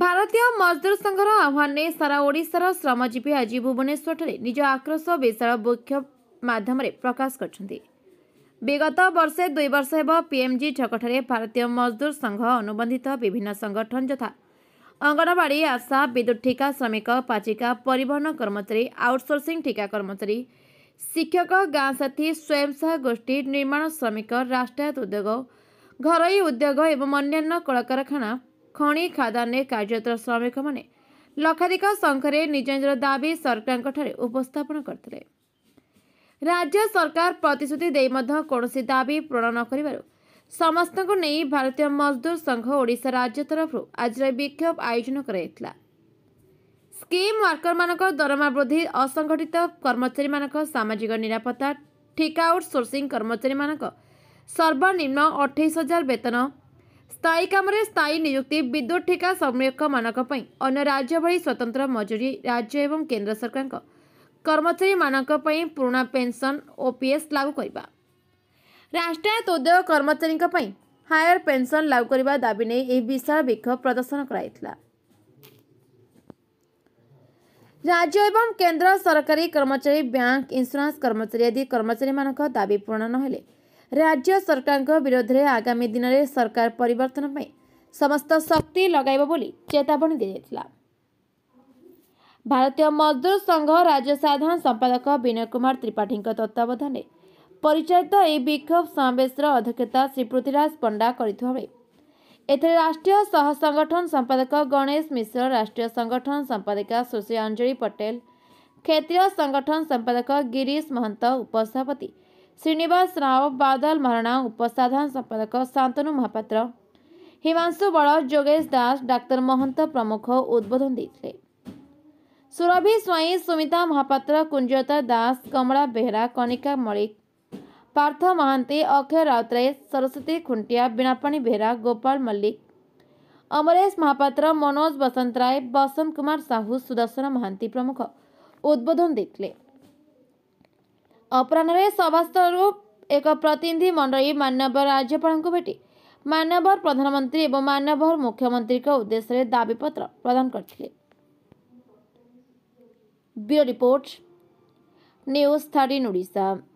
ଭାରତୀୟ ମଜଦୁର ସଂଘର ଆହ୍ୱାନ ନେଇ ସାରା ଓଡ଼ିଶାର ଶ୍ରମଜୀବୀ ଆଜି ଭୁବନେଶ୍ୱରଠାରେ ନିଜ ଆକ୍ରୋଶ ବିଶାଳ ବିକ୍ଷୋଭ ମାଧ୍ୟମରେ ପ୍ରକାଶ କରିଛନ୍ତି ବିଗତ ବର୍ଷେ ଦୁଇ ବର୍ଷ ହେବ ପିଏମ୍ଜି ଛକଠାରେ ଭାରତୀୟ ମଜଦୁର ସଂଘ ଅନୁବନ୍ଧିତ ବିଭିନ୍ନ ସଂଗଠନ ଯଥା ଅଙ୍ଗନବାଡ଼ି ଆଶା ବିଦ୍ୟୁତ୍ ଠିକା ଶ୍ରମିକ ପାଚିକା ପରିବହନ କର୍ମଚାରୀ ଆଉଟ୍ସୋର୍ସିଂ ଠିକା କର୍ମଚାରୀ ଶିକ୍ଷକ ଗାଁ ସାଥୀ ସ୍ୱୟଂସହାୟକ ଗୋଷ୍ଠୀ ନିର୍ମାଣ ଶ୍ରମିକ ରାଷ୍ଟ୍ରାୟତ୍ତ ଉଦ୍ୟୋଗ ଘରୋଇ ଉଦ୍ୟୋଗ ଏବଂ ଅନ୍ୟାନ୍ୟ କଳକାରଖାନା ଖଣି ଖାଦାନରେ କାର୍ଯ୍ୟରତ ଶ୍ରମିକମାନେ ଲକ୍ଷାଧିକ ସଂଖ୍ୟାରେ ନିଜ ନିଜର ଦାବି ସରକାରଙ୍କଠାରେ ଉପସ୍ଥାପନ କରିଥିଲେ ରାଜ୍ୟ ସରକାର ପ୍ରତିଶ୍ରୁତି ଦେଇ ମଧ୍ୟ କୌଣସି ଦାବି ପୂରଣ ନ କରିବାରୁ ସମସ୍ତଙ୍କୁ ନେଇ ଭାରତୀୟ ମଜଦୁର ସଂଘ ଓଡ଼ିଶା ରାଜ୍ୟ ତରଫରୁ ଆଜିର ବିକ୍ଷୋଭ ଆୟୋଜନ କରାଯାଇଥିଲା ସ୍କିମ୍ ୱାର୍କରମାନଙ୍କ ଦରମା ବୃଦ୍ଧି ଅସଂଗଠିତ କର୍ମଚାରୀମାନଙ୍କ ସାମାଜିକ ନିରାପତ୍ତା ଠିକ୍ ଆଉଟ୍ ସୋର୍ସିଂ କର୍ମଚାରୀମାନଙ୍କ ସର୍ବନିମ୍ନ ଅଠେଇଶ ହଜାର ବେତନ ସ୍ଥାୟୀ କାମରେ ସ୍ଥାୟୀ ନିଯୁକ୍ତି ବିଦ୍ୟୁତ୍ ଠିକା ଶ୍ରମିକମାନଙ୍କ ପାଇଁ ଅନ୍ୟ ରାଜ୍ୟ ଭଳି ସ୍ୱତନ୍ତ୍ର ମଜୁରୀ ରାଜ୍ୟ ଏବଂ କେନ୍ଦ୍ର ସରକାରଙ୍କ କର୍ମଚାରୀମାନଙ୍କ ପାଇଁ ପୁରୁଣା ପେନ୍ସନ୍ ଓପିଏସ୍ ଲାଗୁ କରିବା ରାଷ୍ଟ୍ରାୟତ୍ତ ଉଦ୍ୟୋଗ କର୍ମଚାରୀଙ୍କ ପାଇଁ ହାୟର ପେନ୍ସନ୍ ଲାଗୁ କରିବା ଦାବି ନେଇ ଏହି ବିଶାଳ ବିକ୍ଷୋଭ ପ୍ରଦର୍ଶନ କରାଯାଇଥିଲା ରାଜ୍ୟ ଏବଂ କେନ୍ଦ୍ର ସରକାରୀ କର୍ମଚାରୀ ବ୍ୟାଙ୍କ ଇନ୍ସୁରାନ୍ସ କର୍ମଚାରୀ ଆଦି କର୍ମଚାରୀମାନଙ୍କ ଦାବି ପୂରଣ ନ ହେଲେ ରାଜ୍ୟ ସରକାରଙ୍କ ବିରୋଧରେ ଆଗାମୀ ଦିନରେ ସରକାର ପରିବର୍ତ୍ତନ ପାଇଁ ସମସ୍ତ ଶକ୍ତି ଲଗାଇବ ବୋଲି ଚେତାବନୀ ଦିଆଯାଇଥିଲା ଭାରତୀୟ ମଜଦୁର ସଂଘ ରାଜ୍ୟ ସାଧାରଣ ସମ୍ପାଦକ ବିନୟ କୁମାର ତ୍ରିପାଠୀଙ୍କ ତତ୍ତ୍ୱାବଧାନରେ ପରିଚାଳିତ ଏହି ବିକ୍ଷୋଭ ସମାବେଶର ଅଧ୍ୟକ୍ଷତା ଶ୍ରୀ ପୃଥ୍ୱୀରାଜ ପଣ୍ଡା କରିଥିବାବେଳେ ଏଥିରେ ରାଷ୍ଟ୍ରୀୟ ସହ ସଂଗଠନ ସମ୍ପାଦକ ଗଣେଶ ମିଶ୍ର ରାଷ୍ଟ୍ରୀୟ ସଂଗଠନ ସମ୍ପାଦିକା ସୁଶ୍ରୀ ଅଞ୍ଜଳି ପଟେଲ କ୍ଷେତ୍ରୀୟ ସଂଗଠନ ସମ୍ପାଦକ ଗିରିଶ ମହନ୍ତ ଉପସଭାପତି श्रीनिवास राव बादल महारणा उपसाधारण सम्पादक सांतनु महापत्र हिमाशु बल जोगेश दास डाक्तर महन्त प्रमुख उद्वोधन दिनभि स्वई सुमिता महापत्र कुनजता दास कमला बेहेरा कन्का म पर्थ महान्त अक्षय राउतराय सरस्वती खुन्टिया बिनापणी बेहेरा गोपाल मल्लिक अमरेश महापत्र मनोज बसन्त राई कुमार साहु सुदर्शन महान्त प्रमुख उद्वोधन दि ଅପରାହ୍ନରେ ସଭାସ୍ଥଳରୁ ଏକ ପ୍ରତିନିଧି ମଣ୍ଡଳୀ ମାନ୍ୟବର ରାଜ୍ୟପାଳଙ୍କୁ ଭେଟି ମାନ୍ୟବର ପ୍ରଧାନମନ୍ତ୍ରୀ ଏବଂ ମାନ୍ୟବର ମୁଖ୍ୟମନ୍ତ୍ରୀଙ୍କ ଉଦ୍ଦେଶ୍ୟରେ ଦାବିପତ୍ର ପ୍ରଦାନ କରିଥିଲେ bureau report news thirteen Odisha